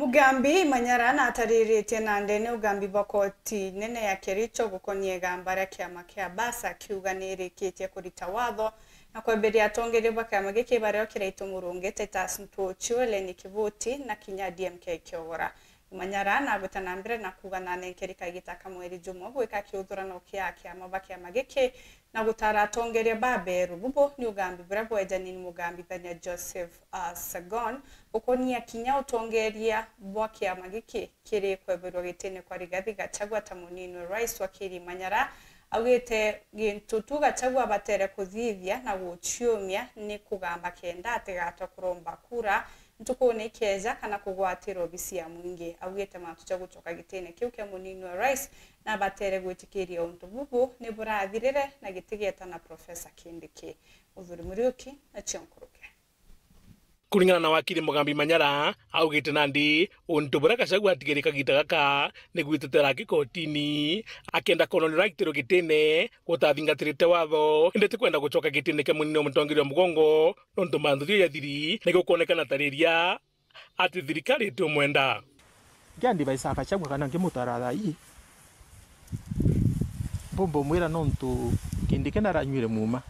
mugambi manyara na atarĩrĩtie na ndene ugambi bokoti nene ya kericho gukonie gamba rĩa kĩama kĩa basa kiuga nĩ ĩrĩkĩtie kurita watho na kwambiria atongoria ba kĩama gĩkĩ barĩa kĩraitũ mũrũngĩte tas mpuchu eleni kĩvũti na kinya dmk kĩogora umanyara naguta na mbere nakuga nanenkereka gitaka kamweri jumo gwika kiuthura no kia kia mabaki magike na gutaratongeria babe rububo ni ugambi bura bweja nini mugambi thania Joseph uh, Sagon ya kinya utongeria bwaki ya kire kiri kweberwa gitene kwa rigadhi gacagwa ta inwe rais wa kiri manyara awete gintu tu gacagwa batere kuthithia na guciumia ni kugamba kenda atigatwa kuromba kura ntukuunikieza kana kugwatirwo bisi ya mwingi augite matu ja gucoka gitene kiu kia munini wa rais na batere gwitikiria untu bubu ni burathirire na gitigeta na profesa kindiki uthuri muriuki na chionkuruke kuringana na wakiri mugambi manyara augite nandi untu buria gacagu atigirika gita gaka ni gikotini kikotini akienda kononera gitiro gitine gutathingatirite watho indi ti kwenda gucoka gitine kia munini wa mutongeri wa mugongo nontu manthuthio yathiri ni gukuonekana tariria ati thirikari itumwenda ngiandivaisaa gacagua kana ngimutaratha ii mbombo mwira nontu kindi kinaranyuire muma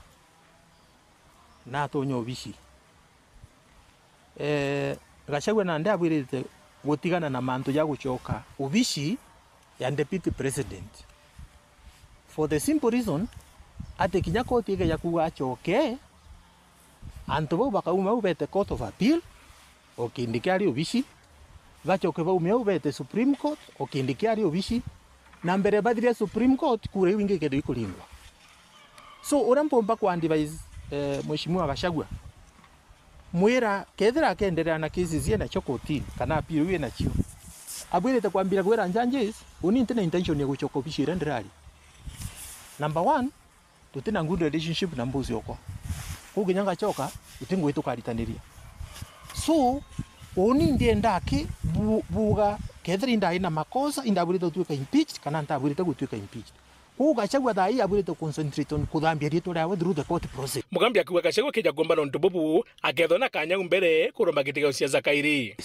natonya ubici eh gashagwe na ndabwirite gutigana na mantu ya gucoka ubishi ya deputy president for the simple reason ate kinya koti ya kuga choke antu bo baka uma ubete court of appeal okindike ari ubishi bo uma ubete supreme court okindike ari ubishi na mbere bathire supreme court kure wingi kedo ikulindwa so uria mpomba kwa advise eh, mheshimiwa gashagwa mwira kethira akenderea na cases cie nacio kotini kana apiru appeal wi nacio abwirite kwambira kwira judges uni ntina intention ya gucoka bicio iria ndirari number one tutina good relationship na mbuzi yoko okwa choka nginya wetu kalitaniria so uni ndiendaki buga kethira indai na makosa indabwirite gutuika impeached kana ntabwirite gutuika impeached huu Gachagua thaa hii abwire to on kuthambia rietu riawe through the court process. Mugambi akiuga Gachagua kija gombana ondu bubu akethwo na kanyau mbere kuruma gitigo cia Zakairi.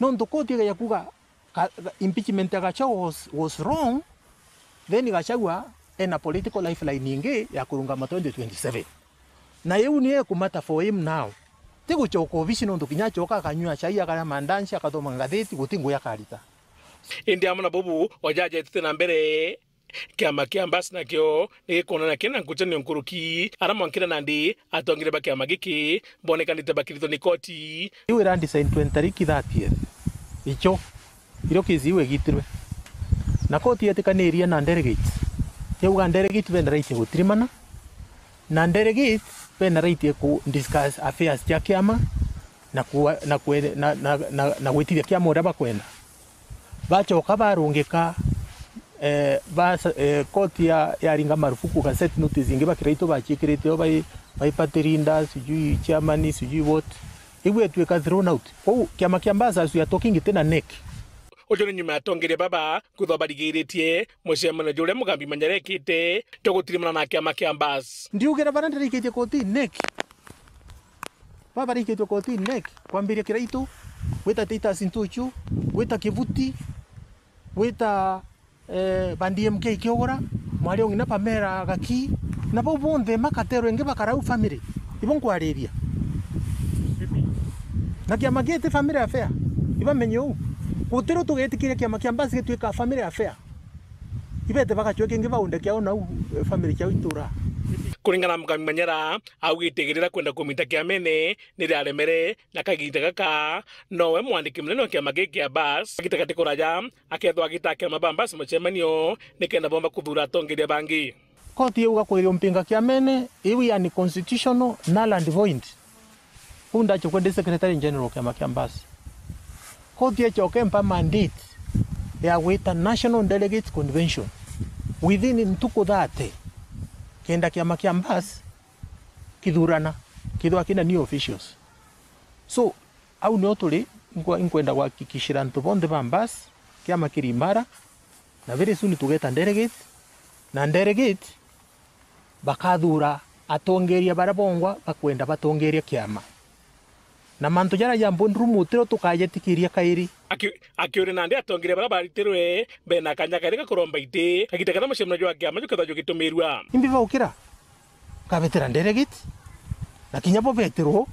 No ndu court kuga impeachment ya was, was wrong then Gachagua ena political lifeline ingi ya kurungama 2027 na yeu ni ekumata for him now tiguchoka obici nondu kinya achoka akanyua chai akarĩa mandanci akathoma ngathĩti gũtingũ yakarita indi amona bobu ojaja etete mbere kiama kia mbasi nakio nigikonana kina nkucanio nkuruki nandi mwankiranandi atongerepa kiama giki bonekanite bakirithwa ni koti iu ira design 20 tariki 30th icho irio kizi iu igitirwe na koti yetikanirie na delegates yauga delegate bena raiti gutirimana na delegate bena raiti ku discuss affairs ya kiama na kuwa, na, kwe, na, na, na, na gwitithia kiama uria bakwenda bacoka barungika eh basa eh, koti ya yaringa marufuku set notice zingi bakiraito bachikiriteo bai baipatirinda sijui chairman sijui what igwetwe ka thrown out oh kiama kia mbasa su ya talking tena neck ojo ni nyuma tongere baba kutho barigä tie mucemanio uria mugambi manyarä te tågåtirimana na kiama kia mbas ndiugä ra bara ndä rä koti neck baba rä ikä koti neck kwambä ria weta tita sintuchu weta kivuti weta eh, bandi MK kiogora mwari ongina pamera na bau bonthe makaterwo enge bakarau family ibo nkwarĩria na kĩama gĩtĩ family affair ibamenye ũũ gũtirwo tũgĩtĩkĩire kĩama kĩa mbasi gĩtuĩka family affair ibete bagachwe kĩngĩ baunde kĩao nau eh, family kĩao itũra kuringana mukami manyara augitigirira kwenda kumita kiamene niriaremere na kagita gaka nowe mwandiki munene wa kiama giki kia bas agitegati kuraja akethwa agita kiama ba basi mucemanio nikenda bomba kuthura atongeria bangi koti iuga kwirio mpinga kiamene iwi ya ni constitutional null and void kunda undacho kwende secretary general kiama kia basi koti echoke mpa mandate ya gwita national delegates convention within ntuku thate kenda kiama kia mbas kithurana kithwa kina new officials so au nio tuli kwa kikishira antu bonde ba mbas kiama kiri na very soon tugeta delegate na delegate bakathura atongeria barabongwa bakwenda batongeria kiama na mantu jara jambo nrumutiro tukajetikiria kairi aki aki ore nande atongire bara baritirwe bena kanya kairi kana iti jo akia wa kiama jo kitumirwa imbi va baukira kabetera ndere giti lakini apo bo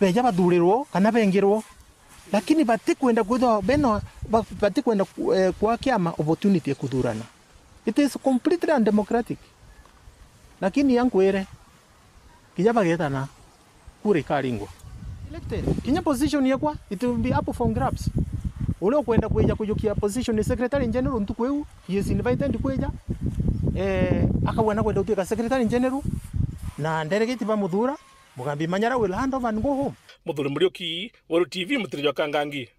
be jaba durirwo kana bengirwo lakini batikwenda kwithwa bena batikwenda eh, kwa kiama opportunity kudurana it is completely undemocratic lakini yankwire kinya bagetana kura ikaringwa elected. Kenya position yekwa it will be up for grabs. Ule kwenda kweja kujukia position ni secretary general ntu kweu he is invited kweja eh akawana kwenda utuika secretary general na delegate ba muthura mugambi manyara will hand over and go home. Muthuri Muriuki, Woro TV, mutirijo kangangi.